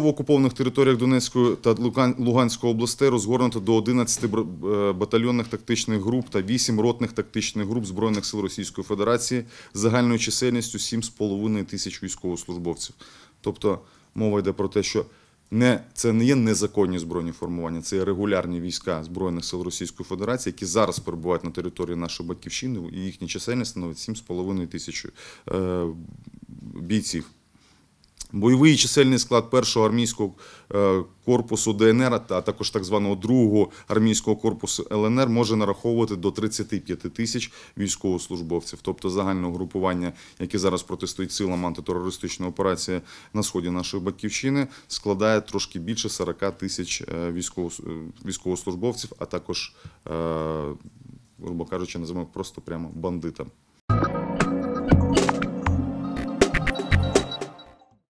В окупованих територіях Донецької та Луганської областей розгорнуто до 11 е, батальйонних тактичних груп та 8 ротних тактичних груп Збройних сил Російської Федерації з загальною чисельністю 7,5 тисяч військовослужбовців. Тобто мова йде про те, що не, це не є незаконні збройні формування, це є регулярні війська Збройних сил Російської Федерації, які зараз перебувають на території нашої батьківщини, і їхня чисельність становить 7,5 тисяч е, бійців. Бойовий чисельний склад першого армійського е, корпусу ДНР, а також так званого другого армійського корпусу ЛНР, може нараховувати до 35 тисяч військовослужбовців, тобто загальне групування, яке зараз протистоїть силам антитерористичної операції на сході нашої батьківщини, складає трошки більше 40 тисяч е, е, військовослужбовців, а також грубо кажучи, називаємо просто прямо бандитам.